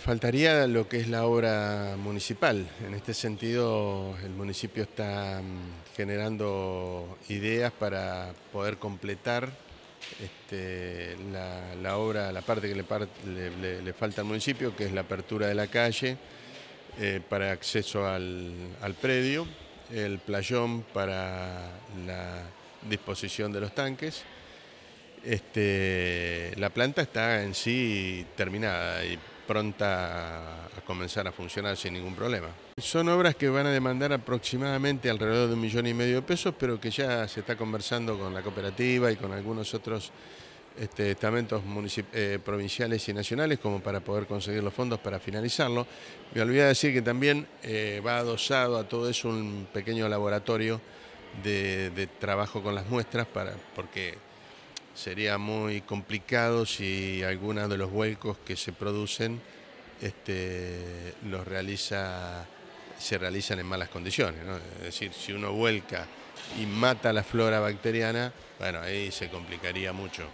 Faltaría lo que es la obra municipal. En este sentido, el municipio está mm, generando ideas para poder completar este, la, obra, la parte que le, falta al municipio, que es la apertura de la calle eh, para acceso al, predio, el playón para la disposición de los tanques. Este, la planta está en sí terminada y pronta a comenzar a funcionar sin ningún problema. Son obras que van a demandar aproximadamente alrededor de un millón y medio de pesos, pero que ya se está conversando con la cooperativa y con algunos otros este, estamentos eh, provinciales y nacionales como para poder conseguir los fondos para finalizarlo. Me olvidé de decir que también eh, va adosado a todo eso un pequeño laboratorio de, trabajo con las muestras, para, porque sería muy complicado si algunos de los vuelcos que se producen este, los realiza, se realizan en malas condiciones. Es decir, si uno vuelca y mata la flora bacteriana, bueno, ahí se complicaría mucho.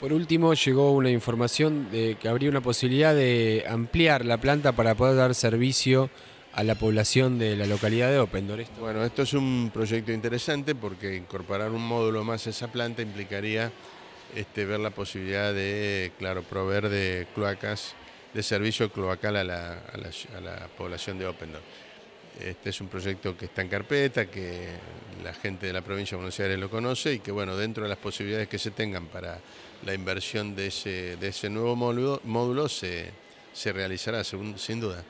Por último, llegó una información de que habría una posibilidad de ampliar la planta para poder dar servicio a la población de la localidad de Opendor. Bueno, esto es un proyecto interesante porque incorporar un módulo más a esa planta implicaría este, ver la posibilidad de, claro, proveer de cloacas, de servicio cloacal a la, población de Opendor. Este es un proyecto que está en carpeta, que la gente de la provincia de Buenos Aires lo conoce y que, bueno, dentro de las posibilidades que se tengan para la inversión de ese, de ese nuevo módulo, se, se realizará, según, sin duda.